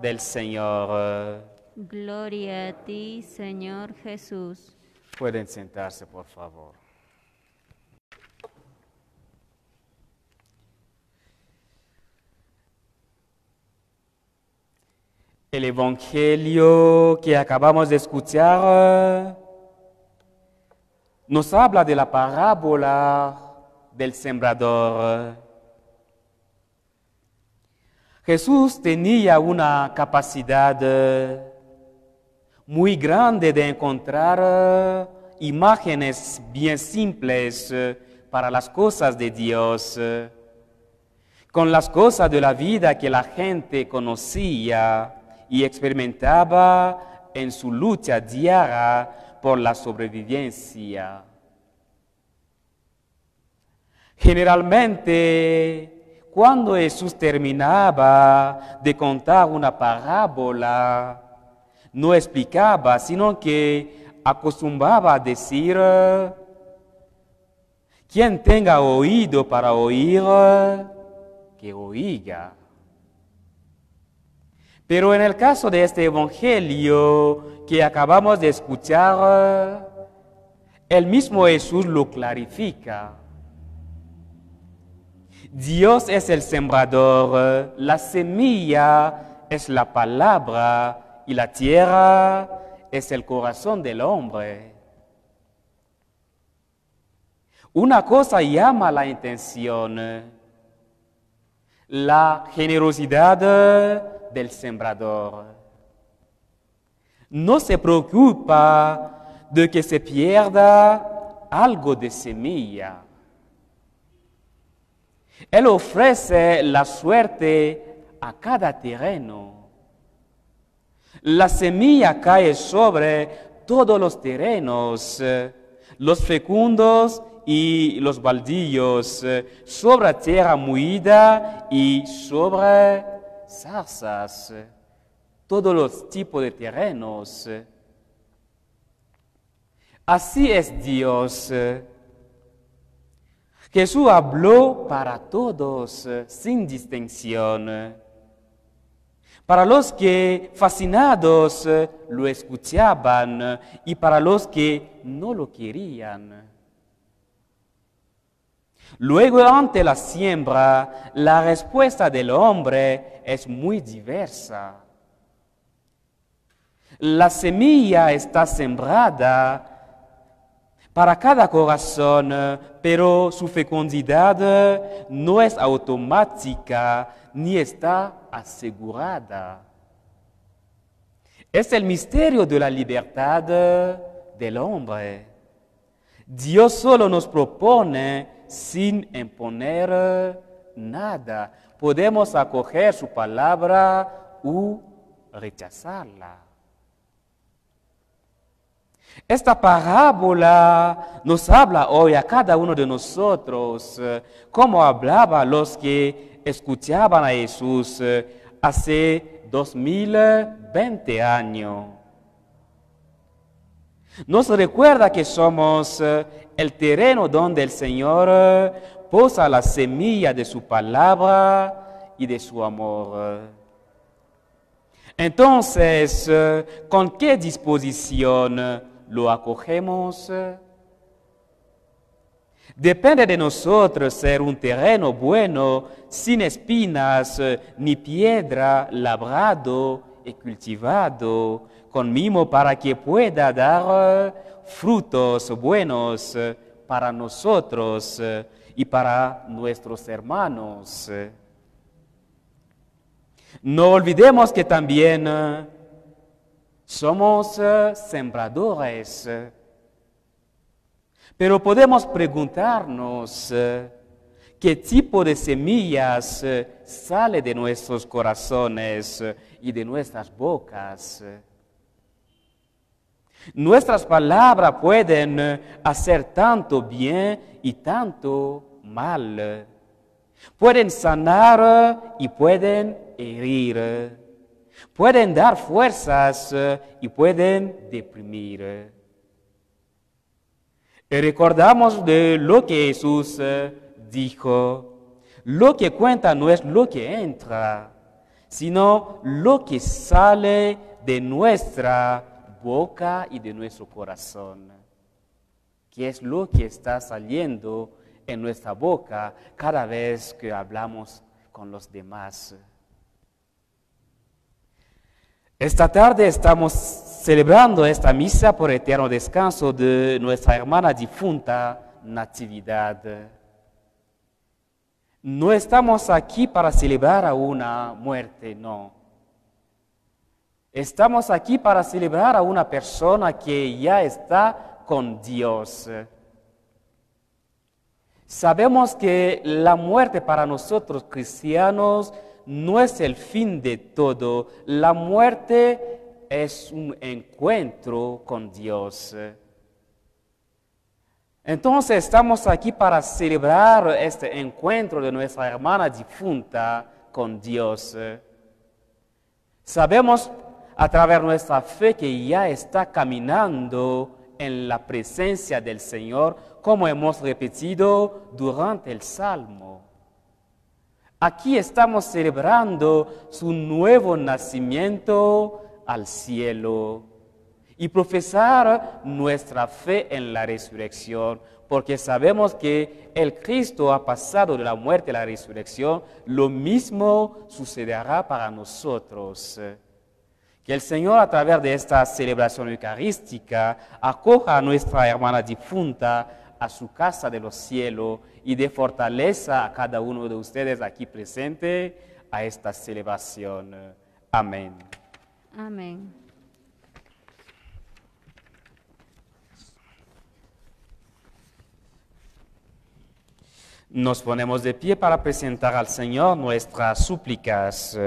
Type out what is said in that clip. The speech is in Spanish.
del Señor. Gloria a ti, Señor Jesús. Pueden sentarse, por favor. El Evangelio que acabamos de escuchar nos habla de la parábola del sembrador. Jesús tenía una capacidad eh, muy grande de encontrar eh, imágenes bien simples eh, para las cosas de Dios, con las cosas de la vida que la gente conocía y experimentaba en su lucha diaria por la sobrevivencia. Generalmente, cuando Jesús terminaba de contar una parábola, no explicaba, sino que acostumbraba a decir, quien tenga oído para oír, que oiga. Pero en el caso de este Evangelio que acabamos de escuchar, el mismo Jesús lo clarifica. Dios es el sembrador, la semilla es la palabra y la tierra es el corazón del hombre. Una cosa llama la intención, la generosidad del sembrador. No se preocupa de que se pierda algo de semilla él ofrece la suerte a cada terreno. La semilla cae sobre todos los terrenos, eh, los fecundos y los baldíos, eh, sobre tierra muida y sobre zarzas, eh, todos los tipos de terrenos. Así es Dios. Jesús habló para todos eh, sin distinción. Eh. Para los que fascinados eh, lo escuchaban y para los que no lo querían. Luego ante la siembra, la respuesta del hombre es muy diversa. La semilla está sembrada para cada corazón, pero su fecundidad no es automática ni está asegurada. Es el misterio de la libertad del hombre. Dios solo nos propone sin imponer nada. Podemos acoger su palabra u rechazarla. Esta parábola nos habla hoy a cada uno de nosotros, eh, como hablaba los que escuchaban a Jesús eh, hace 2020 eh, años. Nos recuerda que somos el terreno donde el Señor posa la semilla de su palabra y de su amor. Entonces, ¿con qué disposición lo acogemos. Depende de nosotros ser un terreno bueno, sin espinas ni piedra, labrado y cultivado con mimo para que pueda dar frutos buenos para nosotros y para nuestros hermanos. No olvidemos que también somos eh, sembradores. Eh. Pero podemos preguntarnos eh, qué tipo de semillas sale de nuestros corazones y de nuestras bocas. Nuestras palabras pueden hacer tanto bien y tanto mal. Pueden sanar y pueden herir pueden dar fuerzas eh, y pueden deprimir. recordamos de lo que Jesús eh, dijo, lo que cuenta no es lo que entra, sino lo que sale de nuestra boca y de nuestro corazón, que es lo que está saliendo en nuestra boca cada vez que hablamos con los demás. Esta tarde estamos celebrando esta misa por eterno descanso de nuestra hermana difunta Natividad. No estamos aquí para celebrar a una muerte, no. Estamos aquí para celebrar a una persona que ya está con Dios. Sabemos que la muerte para nosotros cristianos no es el fin de todo. La muerte es un encuentro con Dios. Entonces estamos aquí para celebrar este encuentro de nuestra hermana difunta con Dios. Sabemos a través de nuestra fe que ya está caminando en la presencia del Señor, como hemos repetido durante el Salmo. Aquí estamos celebrando su nuevo nacimiento al cielo y profesar nuestra fe en la resurrección, porque sabemos que el Cristo ha pasado de la muerte a la resurrección, lo mismo sucederá para nosotros. Que el Señor a través de esta celebración eucarística acoja a nuestra hermana difunta a su casa de los cielos y dé fortaleza a cada uno de ustedes aquí presente a esta celebración. Amén. Amén. Nos ponemos de pie para presentar al Señor nuestras súplicas.